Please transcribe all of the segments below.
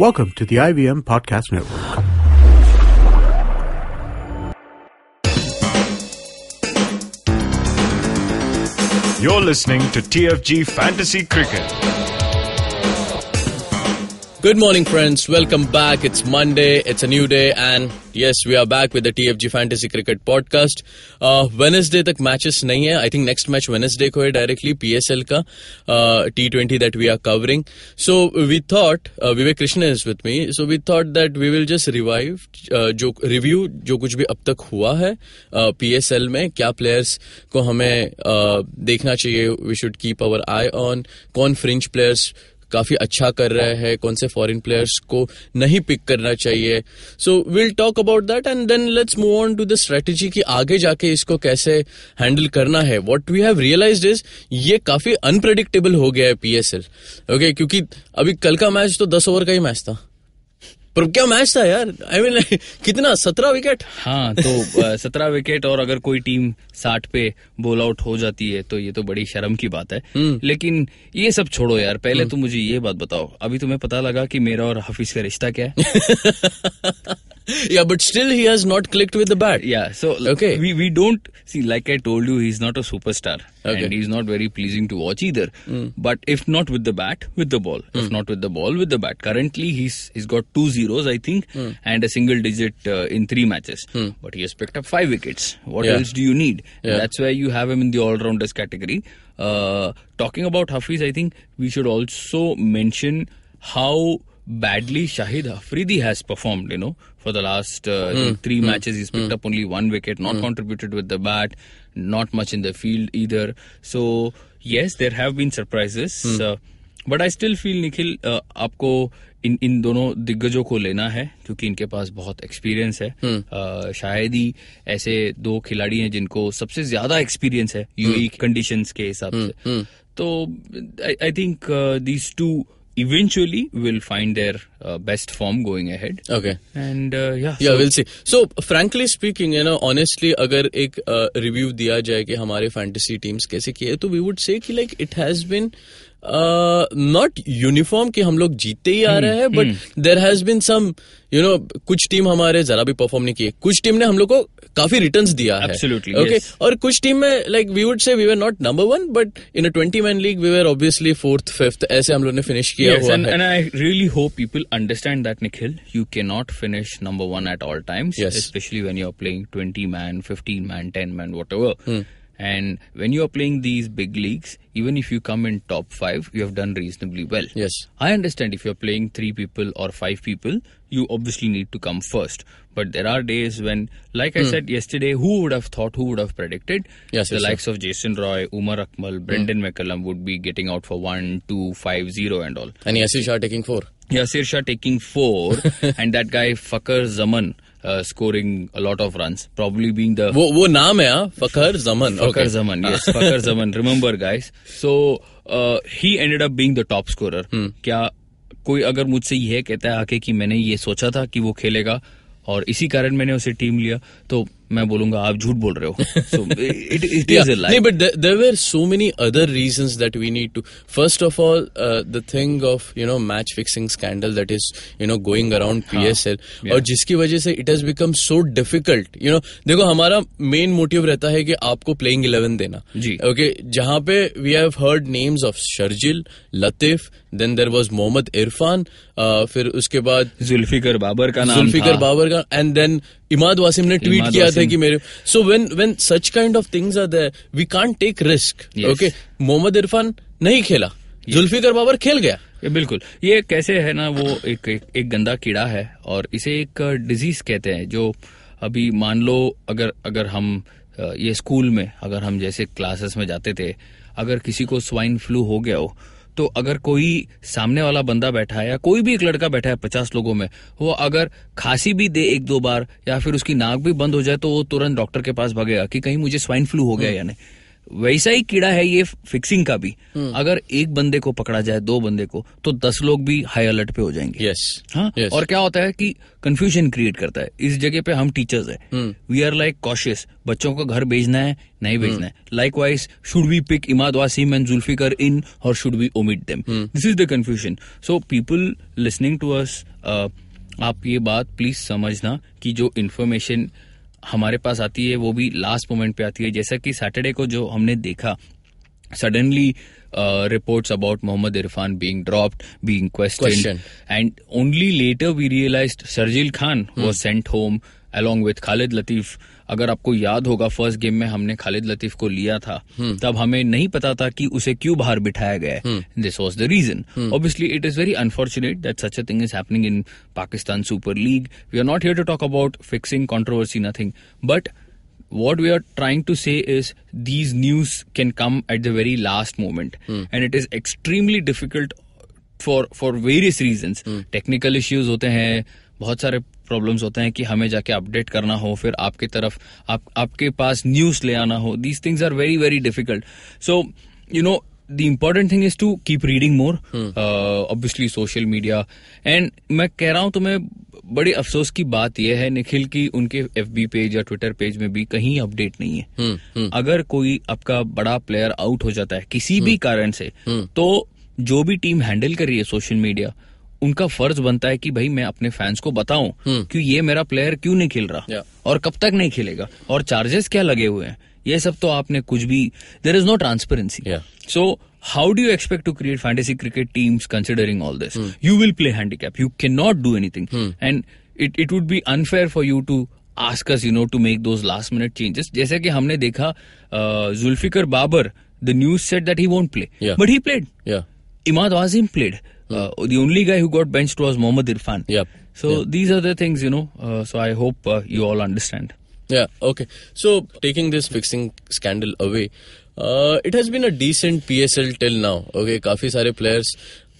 Welcome to the IBM Podcast Network. You're listening to TFG Fantasy Cricket. Good morning friends welcome back it's Monday. It's a new day and yes, we are back with the TFG Fantasy Cricket Podcast. Wednesday uh, तक matches नहीं है I think next match Wednesday को है directly PSL का T twenty that we are covering so we thought Vivek Krishna is with me so we thought that we will just revive जो review जो कुछ भी अब तक हुआ है पीएसएल uh, में क्या प्लेयर्स को हमें uh, देखना चाहिए we should keep our eye on कौन फ्रिंच प्लेयर्स काफ़ी अच्छा कर रहे हैं कौन से फॉरेन प्लेयर्स को नहीं पिक करना चाहिए so will talk about that and then let's move on to the strategy कि आगे जाके इसको कैसे हैंडल करना है what we have realise is ये काफ़ी अनप्रडिक्टेबल हो गया है पी ओके okay, क्योंकि अभी कल का मैच तो दस ओवर का ही मैच था पर क्या मैच था यार आई I मीन mean, कितना सत्रह विकेट हाँ तो सत्रह विकेट और अगर कोई टीम साठ पे बोल आउट हो जाती है तो ये तो बड़ी शर्म की बात है हम्म। लेकिन ये सब छोड़ो यार पहले हम्म। तो मुझे ये बात बताओ अभी तुम्हें पता लगा कि मेरा और हफीज का रिश्ता क्या है yeah, but still he has not clicked with the bat. Yeah, so okay, we we don't see. Like I told you, he's not a superstar, okay. and he's not very pleasing to watch either. Mm. But if not with the bat, with the ball. Mm. If hmm. not with the ball, with the bat. Currently, he's he's got two zeros, I think, mm. and a single digit uh, in three matches. Hmm. But he has picked up five wickets. What yeah. else do you need? Yeah. That's where you have him in the all-rounders category. Uh, talking about Hafiz, I think we should also mention how badly Shahid Afridi has performed, you know, for the last uh, mm. three mm. matches. He's picked mm. up only one wicket, not mm. contributed with the bat, not much in the field either. So, yes, there have been surprises. Mm. Uh, but I still feel Nikhil आपको इन इन दोनों दिग्गजों को लेना है क्योंकि इनके पास बहुत एक्सपीरियंस है आ, शायद ही ऐसे दो खिलाड़ी हैं जिनको सबसे ज्यादा एक्सपीरियंस है यूई कंडीशंस के हिसाब से तो I think these two eventually will find their uh, best form going ahead okay and uh, yeah yeah so we'll see so frankly speaking you know honestly agar ek uh, review diya jaye ki hamare fantasy teams kaise kiye to we would say ki like it has been not uniform कि हम लोग जीतते ही आ रहे हैं but there has been some you know कुछ team हमारे जरा भी परफॉर्म नहीं किए कुछ टीम ने हम लोग को काफी रिटर्न दिया Absolutely, है ओके okay? yes. और कुछ टीम में like we would say we were not number one but in twenty man league we were obviously fourth fifth ऐसे हम लोग ने फिनिश किया yes, हुआ and, है and I really hope people understand that Nikhil you can not finish number one at all times especially when you are playing twenty man fifteen man ten man whatever And when you are playing these big leagues, even if you come in top five, you have done reasonably well. Yes. I understand if you're playing three people or five people, you obviously need to come first. But there are days when, like I hmm. said yesterday, who would have thought, who would have predicted? Yes, the yes, likes sir. of Jason Roy, Umar Akmal, hmm. Brendan mm. McCullum would be getting out for one, two, five, zero, and all. And Yasir Shah taking four. Yasir Shah taking four, and that guy, Fakir Zaman scoring lot of run probably being वो नाम है हाँ, फखर जमन फखर जमन yes हाँ। Fakhar Zaman remember guys so he ended up being the top scorer क्या कोई अगर मुझसे यह कहता है आके कि मैंने ये सोचा था कि वो खेलेगा और इसी कारण मैंने उसे टीम लिया तो मैं बोलूंगा आप झूठ बोल रहे हो but there were so many other reason that we need to first of all the thing of you know match fixing scandal that is you know going around L और जिसकी वजह से it has become so difficult you know देखो हमारा main motive रहता है कि आपको प्लेइंग इलेवन देना जी ओके okay, जहां पे we have heard names of Sharjeel Latif then there was Mohammad Irfan फिर उसके बाद जुल्फिकर बाबर का नाम जुल्फिकर बाबर का एंड देन इमाद वासिम ने ट्वीट किया था कि मेरे so when when such kind of things are there we can't take risk okay Mohammad Irfan नहीं खेला जुल्फिकर बाबर खेल गया ये बिल्कुल ये कैसे है ना वो एक एक, एक गंदा कीड़ा है और इसे एक डिजीज कहते हैं जो अभी मान लो अगर अगर हम ये स्कूल में अगर हम जैसे क्लासेस में जाते थे अगर किसी को स्वाइन फ्लू हो गया हो तो अगर कोई सामने वाला बंदा बैठा है या कोई भी एक लड़का बैठा है पचास लोगों में वो अगर खांसी भी दे एक दो बार या फिर उसकी नाक भी बंद हो जाए तो वो तुरंत डॉक्टर के पास भागेगा कि कहीं मुझे स्वाइन फ्लू हो गया हम्म। या नहीं वैसा ही कीड़ा है ये फिक्सिंग का भी हम्म। अगर एक बंदे को पकड़ा जाए दो बंदे को तो दस लोग भी हाई अलर्ट पे हो जाएंगे yes. हाँ yes. और क्या होता है कि कंफ्यूजन क्रिएट करता है इस जगह पे हम टीचर्स है वी आर लाइक कॉशियस बच्चों को घर भेजना है नहीं हम्म। भेजना है likewise should we pick Imad Wasim and Zulfiqar in और should we omit them this is the confusion so people listening to us आप ये बात प्लीज समझना कि जो इन्फॉर्मेशन information हमारे पास आती है वो भी लास्ट मोमेंट पे आती है जैसा कि सैटरडे को जो हमने देखा suddenly reports about Mohammad Irfan being dropped being question and only later we realised Sharjeel Khan was sent home along with Khalid Latif अगर आपको याद होगा फर्स्ट गेम में हमने खालिद लतीफ को लिया था हम्म। तब हमें नहीं पता था कि उसे क्यों बाहर बिठाया गया है this was the reason obviously it is very unfortunate that such a thing is happening in Pakistan super league we are not here to talk about fixing controversy nothing but what we are trying to say is these news can come at the very last moment and it is extremely difficult for for various reason technical issues होते हैं बहुत सारे problems होते हैं कि हमें जाके update करना हो फिर आपके तरफ आप आपके पास न्यूज ले आना हो these things are very very difficult so you know the important thing is to keep reading more obviously social media and मैं कह रहा हूं तुम्हें बड़े अफसोस की बात यह है निखिल की उनके एफ बी पेज या ट्विटर पेज में भी कहीं अपडेट नहीं है हुँ, hmm, हुँ. Hmm. अगर कोई आपका बड़ा प्लेयर आउट हो जाता है किसी हुँ. भी hmm. कारण से तो जो भी टीम हैंडल कर रही है सोशल मीडिया उनका फर्ज बनता है कि भाई मैं अपने फैंस को बताऊं हम्म। कि ये मेरा प्लेयर क्यों नहीं खेल रहा और कब तक नहीं खेलेगा और चार्जेस क्या लगे हुए हैं ये सब तो आपने कुछ भी there is no transparency so how do you expect to create fantasy cricket team considering all this you will play handicap you can not do anything and it it would be unfair for you to ask us you know to make दो last minute changes जैसे कि हमने देखा Zulfiqar Babar the news said that he won't play but he played Imad Wasim played Uh, the only guy who got benched was Mohammad Irfan. Yep. So yep. these are the things, you know. Uh, so I hope uh, you all understand. Yeah. Okay. So taking this fixing scandal away, uh, it has been a decent PSL till now. Okay. काफी सारे players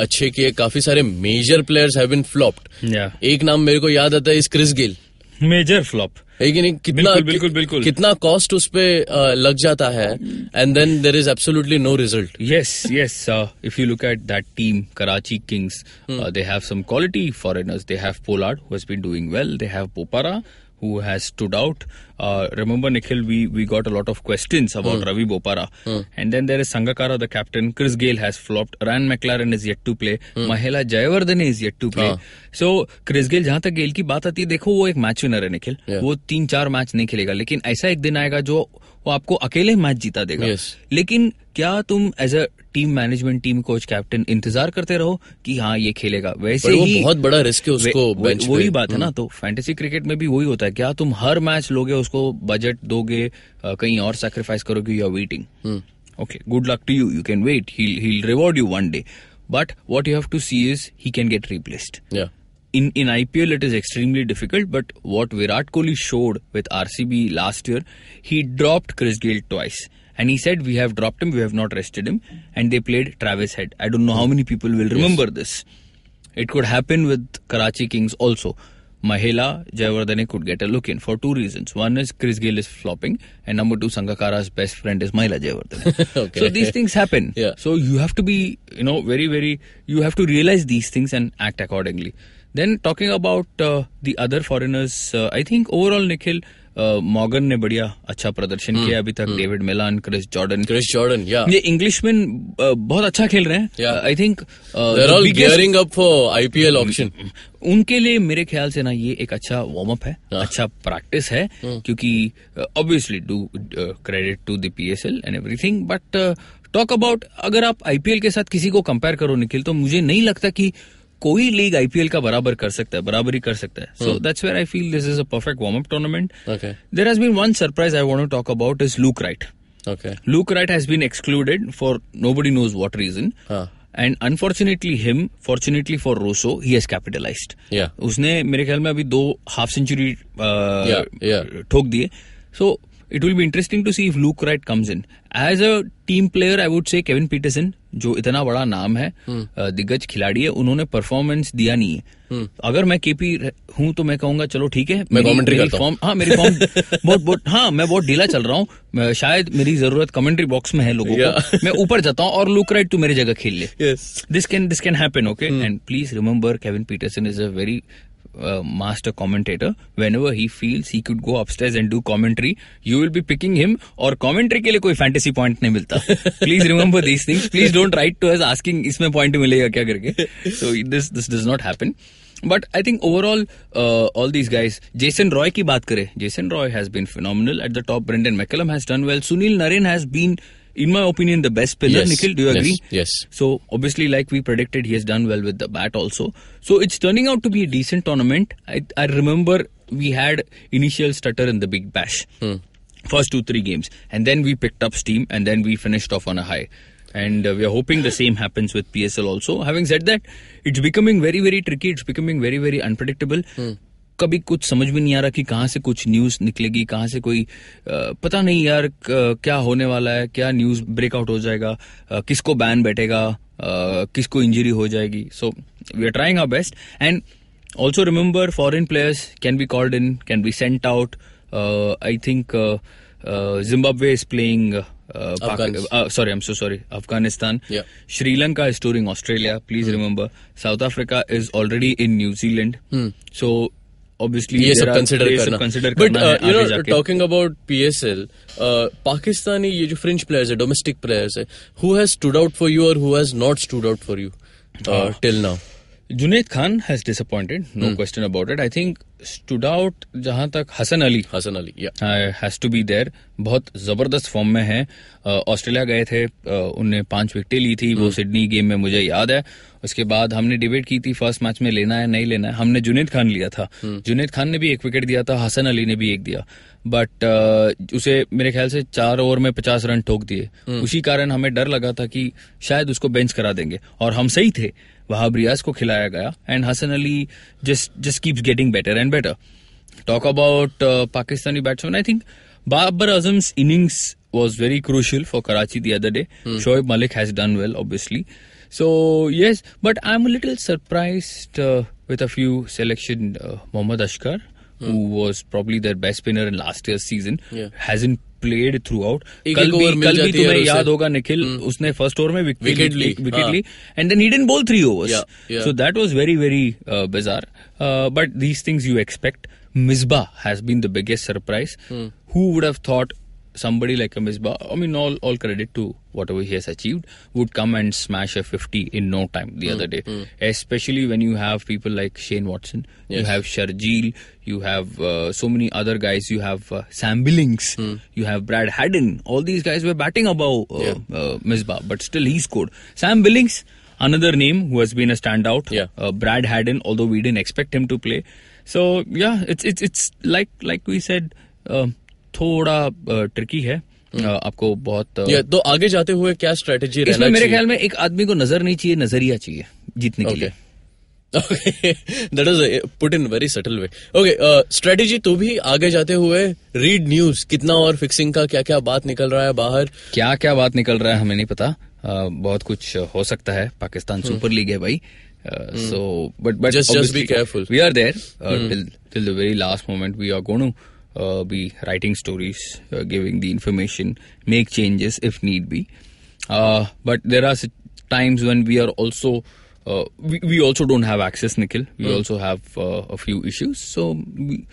अच्छे किए काफी सारे major players have been flopped एक नाम मेरे को याद आता है इस क्रिस गिल मेजर फ्लॉप लेकिन कितना बिल्कुल बिल्कुल बिल्कुल कितना कॉस्ट उस पर लग जाता है and then there is absolutely no result yes yes if you look at that team Karachi kings they have some quality foreigners they have Pollard who has been doing well they have Bopara who has stood out. Uh, remember, Nikhil, we, we got a lot of questions about mm. Ravi Bopara. Mm. And then there is Sangakara, the captain. Chris Gale has flopped. Ryan McLaren is yet to play. Mm. Mahela Jayawardene is yet to play. So so, Chris Gale, जहां तक गेल की बात आती है देखो वो एक match winner है निखिल yeah. वो तीन चार मैच नहीं खेलेगा लेकिन ऐसा एक दिन आएगा जो वो आपको अकेले मैच जीता देगा yes. लेकिन क्या तुम as a team management team coach captain इंतजार करते रहो कि हाँ ये खेलेगा वैसे ही वो बहुत बड़ा रिस्क है उसको वही बात है ना हम्म। तो फैंटेसी क्रिकेट में भी वही होता है क्या तुम हर मैच लोगे उसको बजट दोगे कहीं और सेक्रीफाइस करोगे you are waiting okay good luck to you you can wait he reward you one day but what you have to see is he can get replaced in in IPL it is extremely difficult but what Virat Kohli showed with RCB last year he dropped Chris Gayle twice And he said, We have dropped him, we have not rested him. And they played Travis Head. I don't know how many people will remember yes. this. It could happen with Karachi Kings also. Mahela Jayawardene could get a look in for two reasons. One is Chris gill is flopping, and number two, Sangakkara's best friend is Mahela Jayawardene. okay. So these things happen. Yeah. So you have to be, you know, very, very, you have to realize these things and act accordingly. Then talking about uh, the other foreigners, uh, I think overall, Nikhil, Morgan ने बढ़िया अच्छा प्रदर्शन हम्म, किया अभी तक हम्म। David Malan Chris Jordan Chris Jordan ये इंग्लिशमैन बहुत अच्छा खेल रहे हैं I think gearing up for IPL option उनके लिए मेरे ख्याल से ना ये एक अच्छा वार्म अप है हाँ। अच्छा प्रैक्टिस है हाँ। क्योंकि obviously do credit to the PSL and everything but talk about अगर आप आईपीएल के साथ किसी को कंपेयर करो निखिल तो मुझे नहीं लगता कि uh, कोई लीग आईपीएल का बराबर कर सकता है बराबरी कर सकता है so that's where I feel this is a perfect warm up tournament there has been one surprise I want talk about is Luke Wright Luke Wright has been excluded for nobody knows what reason and unfortunately him fortunately for Rossouw he has capitalise उसने मेरे ख्याल में अभी दो half century uh, ठोक दिए so it will be interesting to see if Luke Wright comes in as a team player I would say Kevin Pietersen जो इतना बड़ा नाम है हम्म। दिग्गज खिलाड़ी है उन्होंने परफॉर्मेंस दिया नहीं है हम्म। अगर मैं केपी हूं तो मैं कहूंगा चलो ठीक है मैं कमेंट्री करता हूं हाँ मेरी फॉर्म बहुत बहुत हाँ मैं बहुत ढीला चल रहा हूँ शायद मेरी जरूरत कमेंट्री बॉक्स में है लोगों को मैं ऊपर जाता हूँ और लुक राइट तू मेरी जगह खेल ले this can this can happen okay and please remember Kevin Pietersen is a very master commentator whenever he feels he could go upstage and do commentary you will be picking him और commentary के लिए कोई fantasy point नहीं मिलता please remember these things please don't write to us asking इसमें point मिलेगा क्या करके so this this does not happen but I think overall all these guys Jason Roy की बात करें Jason Roy has been phenomenal at the top Brendon McCullum has done well Sunil Narine has been in my opinion, the best pillar. Yes. Nikhil, do you agree? Yes. yes. So obviously, like we predicted, he has done well with the bat also. So it's turning out to be a decent tournament. I, I remember we had initial stutter in the Big Bash, hmm. first two three games, and then we picked up steam, and then we finished off on a high. And uh, we are hoping the same happens with PSL also. Having said that, it's becoming very, very tricky. It's becoming very, very unpredictable. Hmm. कभी कुछ समझ में नहीं आ रहा कि कहाँ से कुछ न्यूज निकलेगी कहाँ से कोई पता नहीं यार क्या होने वाला है क्या न्यूज ब्रेकआउट हो जाएगा किसको बैन बैठेगा किसको इंजरी हो जाएगी so we are trying our best and also remember foreign players can be called in can be sent out I think Zimbabwe is playing sorry I am so sorry Afghanistan Sri Lanka is touring Australia please Please South Africa is already in New Zealand so obviously ये consider करना but uh, you know talking about PSL uh, Pakistani ये जो fringe players है domestic players है who has stood out for you or who has not stood out for you uh, uh till now Junaid Khan has disappointed no hmm. question about it I think stood out जहां तक Hasan Ali Hasan Ali has to be there बहुत जबरदस्त form में है Australia गए थे उनने पांच विकेटें ली थी वो सिडनी गेम हम्म। में मुझे याद है उसके बाद हमने डिबेट की थी फर्स्ट मैच में लेना है नहीं लेना है हमने जुनेद खान लिया था जुनेद हम्म। खान ने भी एक विकेट दिया था हसन अली ने भी एक दिया बट uh, उसे मेरे ख्याल से चार ओवर में पचास रन ठोक दिए हम्म। उसी कारण हमें डर लगा था कि शायद उसको बेंच करा देंगे और हम सही थे वहाब रियाज को खिलाया गया and Hasan Ali just just keeps getting better and and better. Talk about uh, Pakistani batsmen. I think Babar Azam's innings was very crucial for Karachi the other day. Hmm. Shoaib Malik has done well, obviously. So yes, but I'm a little surprised uh, with a few selection. Uh, Mohammad Ashkar, hmm. who was probably their best spinner in last year's season, yeah. hasn't played throughout कल भी कल भी तुम्हें याद होगा निखिल हम्म। उसने first over में विकेट ली विकेट ली and then he didn't bowl three overs so that was very very bizarre but these things you expect Misbah has been the biggest surprise who would have thought somebody like a Misbah, I mean, all, all credit to whatever he has achieved, would come and smash a 50 in no time the mm, other hmm, day. Mm. Especially when you have people like Shane Watson, yes. you have Sharjeel, you have uh, so many other guys, you have uh, Sam Billings, mm. you have Brad Haddin. All these guys were batting above uh, yeah. Uh, Misbah, but still he scored. Sam Billings, another name who has been a standout. Yeah. Uh, Brad Haddin, although we didn't expect him to play. So yeah, it's it's it's like like we said. Um, थोड़ा tricky है हम्म। आपको बहुत तो आगे जाते हुए क्या स्ट्रेटेजी चाहिए मेरे ख्याल में एक आदमी को नजर नहीं चाहिए नजरिया चाहिए जीतने के लिए that is put in very subtle way okay strategy तो भी आगे जाते हुए रीड न्यूज कितना और फिक्सिंग का क्या क्या बात निकल रहा है बाहर क्या क्या बात निकल रहा है हमें नहीं पता uh, बहुत कुछ हो सकता है पाकिस्तान सुपर हम्म। लीग है भाई so but but just just be careful we are there till till the very last moment we are going to uh, be writing stories, uh, giving the information, make changes if need be. Uh, but there are times when we are also uh, we, we also don't have access, Nikhil. We mm. also have uh, a few issues. So, we,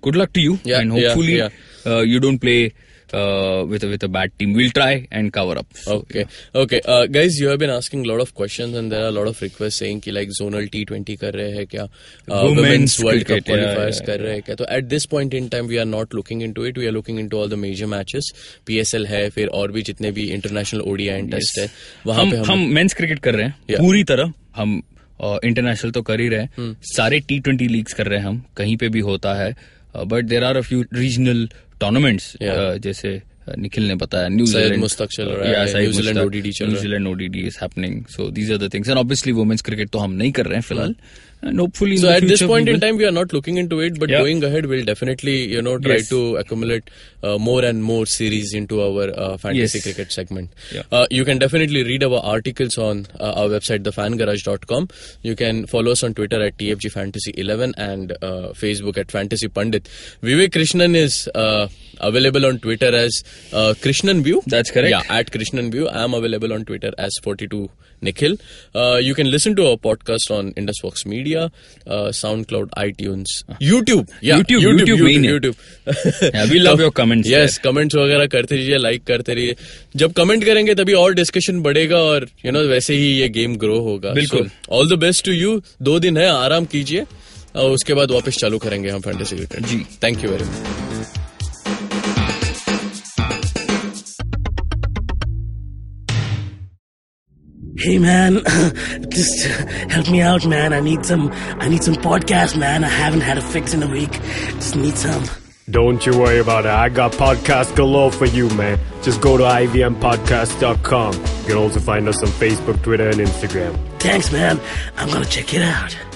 good luck to you, yeah, and hopefully yeah, yeah. Uh, you don't play uh, with a, with a bad team. We'll try and cover up. So, okay, yeah. okay, uh, guys, you have been asking a lot of questions and there are a lot of requests saying ki, like zonal T20 kar rahe hai kya? uh, women's World Cup qualifiers yeah, yeah, yeah. kar rahe hai kya? So, at this point in time we are not looking into it. We are looking into all the major matches. PSL hai, fir aur bhi jitne bhi international ODI and yes. Test hai. Test pe hum, पे हम men's cricket कर रहे हैं पूरी तरह हम international तो कर ही रहे सारे टी ट्वेंटी लीग्स कर रहे हैं हम कहीं पे भी होता है but there are a few regional tournaments uh, जैसे uh, निखिल ने बताया New Zealand New Zealand ODD so these are the things and obviously women's cricket तो हम नहीं कर रहे हैं hmm. फिलहाल and hopefully. So at this point in time, we are not looking into it, but yeah. going ahead, we'll definitely you know try yes. to accumulate uh, more and more series into our uh, fantasy yes. cricket segment. Yeah. Uh, you can definitely read our articles on uh, our website, thefangarage.com. You can follow us on Twitter at TFG Fantasy 11 and uh, Facebook at Fantasy Pandit. Vivek Krishnan is uh, available on Twitter as Krishnan View. That's correct. Yeah, at Krishnan View. I am available on Twitter as 42 Nikhil. Uh, you can listen to our podcast on IndusVox Media, uh, SoundCloud, iTunes, YouTube. Yeah, YouTube, YouTube, YouTube. YouTube, YouTube. yeah, we love your comments. Yes, there. comments वगैरह करते रहिए, like करते रहिए. जब comment करेंगे तभी और discussion बढ़ेगा और you know, वैसे ही ये game grow होगा. बिल्कुल. So, all the best to you. दो दिन है, आराम कीजिए. और उसके बाद वापस चालू करेंगे हम फैंटेसी क्रिकेट. जी. Thank you very much. hey man, just help me out, man. I need some, I need some podcast, man. I haven't had a fix in a week. Just need some. Don't you worry about it. I got podcast galore for you, man. Just go to ivmpodcast.com. You can also find us on Facebook, Twitter, and Instagram. Thanks, man. I'm gonna check it out.